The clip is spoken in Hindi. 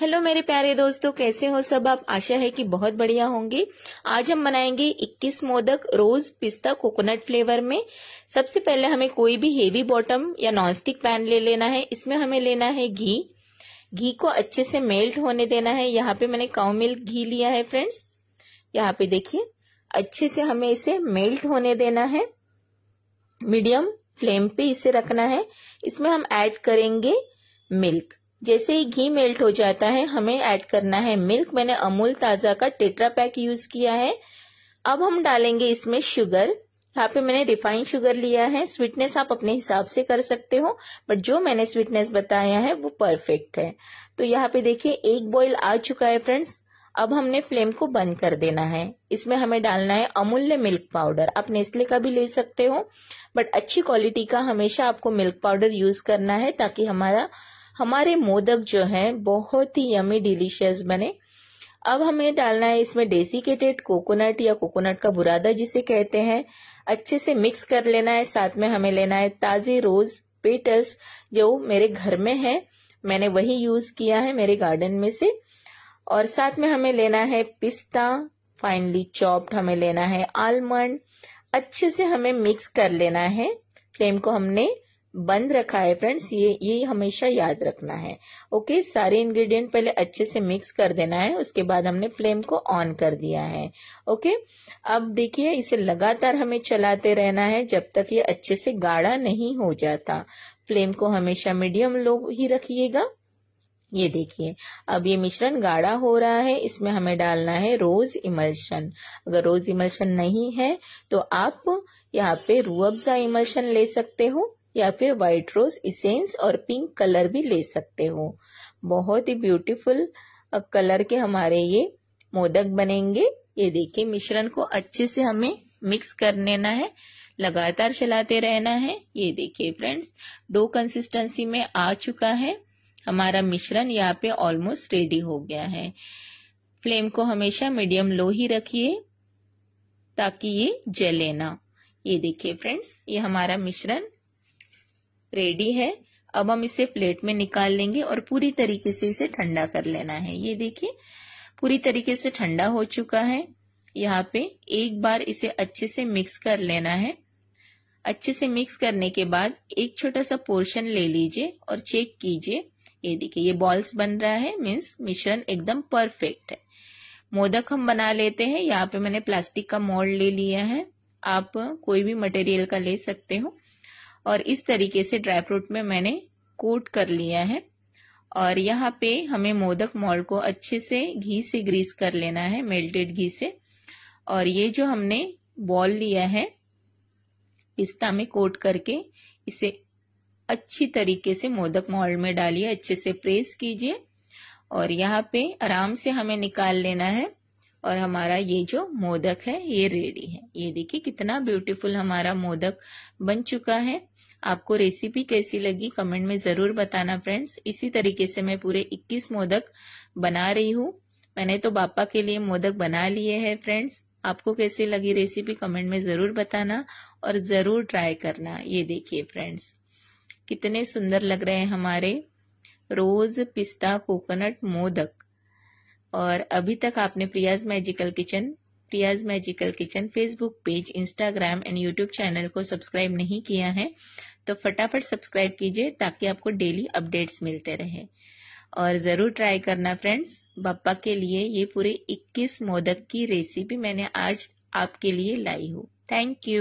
हेलो मेरे प्यारे दोस्तों कैसे हो सब आप आशा है कि बहुत बढ़िया होंगे आज हम बनाएंगे 21 मोदक रोज पिस्ता कोकोनट फ्लेवर में सबसे पहले हमें कोई भी हेवी बॉटम या नॉनस्टिक पैन ले लेना है इसमें हमें लेना है घी घी को अच्छे से मेल्ट होने देना है यहाँ पे मैंने काउ मिल्क घी लिया है फ्रेंड्स यहाँ पे देखिए अच्छे से हमें इसे मेल्ट होने देना है मीडियम फ्लेम पे इसे रखना है इसमें हम ऐड करेंगे मिल्क जैसे ही घी मेल्ट हो जाता है हमें ऐड करना है मिल्क मैंने अमूल ताज़ा का टेट्रा पैक यूज़ किया है अब हम डालेंगे इसमें शुगर यहाँ पे मैंने रिफाइंड शुगर लिया है स्वीटनेस आप अपने हिसाब से कर सकते हो बट जो मैंने स्वीटनेस बताया है वो परफेक्ट है तो यहाँ पे देखिए एक बॉईल आ चुका है फ्रेंड्स अब हमने फ्लेम को बंद कर देना है इसमें हमें डालना है अमूल्य मिल्क पाउडर आप नेस्ले का भी ले सकते हो बट अच्छी क्वालिटी का हमेशा आपको मिल्क पाउडर यूज करना है ताकि हमारा हमारे मोदक जो है बहुत ही यमी डिलीशियस बने अब हमें डालना है इसमें डेसिकेटेड कोकोनट या कोकोनट का बुरादा जिसे कहते हैं अच्छे से मिक्स कर लेना है साथ में हमें लेना है ताजे रोज पेटल्स जो मेरे घर में है मैंने वही यूज किया है मेरे गार्डन में से और साथ में हमें लेना है पिस्ता फाइनली चॉप्ड हमें लेना है आलमंड अच्छे से हमें मिक्स कर लेना है फ्लेम को हमने बंद रखा है फ्रेंड्स ये ये हमेशा याद रखना है ओके सारे इंग्रेडिएंट पहले अच्छे से मिक्स कर देना है उसके बाद हमने फ्लेम को ऑन कर दिया है ओके अब देखिए इसे लगातार हमें चलाते रहना है जब तक ये अच्छे से गाढ़ा नहीं हो जाता फ्लेम को हमेशा मीडियम लो ही रखिएगा ये देखिए अब ये मिश्रण गाढ़ा हो रहा है इसमें हमें डालना है रोज इमल्शन अगर रोज इमल्शन नहीं है तो आप यहाँ पे रूअब्जा इमल्शन ले सकते हो या फिर व्हाइट रोज इसेंस और पिंक कलर भी ले सकते हो बहुत ही ब्यूटीफुल कलर के हमारे ये मोदक बनेंगे ये देखिए मिश्रण को अच्छे से हमें मिक्स कर लेना है लगातार चलाते रहना है ये देखिए फ्रेंड्स डो कंसिस्टेंसी में आ चुका है हमारा मिश्रण यहाँ पे ऑलमोस्ट रेडी हो गया है फ्लेम को हमेशा मीडियम लो ही रखिए ताकि ये जले ना ये देखिए फ्रेंड्स ये हमारा मिश्रण रेडी है अब हम इसे प्लेट में निकाल लेंगे और पूरी तरीके से इसे ठंडा कर लेना है ये देखिए पूरी तरीके से ठंडा हो चुका है यहाँ पे एक बार इसे अच्छे से मिक्स कर लेना है अच्छे से मिक्स करने के बाद एक छोटा सा पोर्शन ले लीजिए और चेक कीजिए ये देखिए ये बॉल्स बन रहा है मीन्स मिश्रण एकदम परफेक्ट है मोदक हम बना लेते हैं यहाँ पे मैंने प्लास्टिक का मोल्ड ले लिया है आप कोई भी मटेरियल का ले सकते हो और इस तरीके से ड्राई फ्रूट में मैंने कोट कर लिया है और यहाँ पे हमें मोदक मॉल को अच्छे से घी से ग्रीस कर लेना है मेल्टेड घी से और ये जो हमने बॉल लिया है पिस्ता में कोट करके इसे अच्छी तरीके से मोदक मॉल में डालिए अच्छे से प्रेस कीजिए और यहाँ पे आराम से हमें निकाल लेना है और हमारा ये जो मोदक है ये रेडी है ये देखिए कितना ब्यूटीफुल हमारा मोदक बन चुका है आपको रेसिपी कैसी लगी कमेंट में ज़रूर बताना फ्रेंड्स इसी तरीके से मैं पूरे 21 मोदक बना रही हूँ मैंने तो बापा के लिए मोदक बना लिए हैं फ्रेंड्स आपको कैसी लगी रेसिपी कमेंट में ज़रूर बताना और ज़रूर ट्राई करना ये देखिए फ्रेंड्स कितने सुंदर लग रहे हैं हमारे रोज़ पिस्ता कोकोनट मोदक और अभी तक आपने Priya's magical kitchen Priya's magical kitchen Facebook page Instagram and YouTube channel को सब्सक्राइब नहीं किया है तो फटाफट सब्सक्राइब कीजिए ताकि आपको डेली अपडेट्स मिलते रहे और ज़रूर ट्राई करना फ्रेंड्स बापा के लिए ये पूरे 21 मोदक की रेसिपी मैंने आज आपके लिए लाई हूँ थैंक यू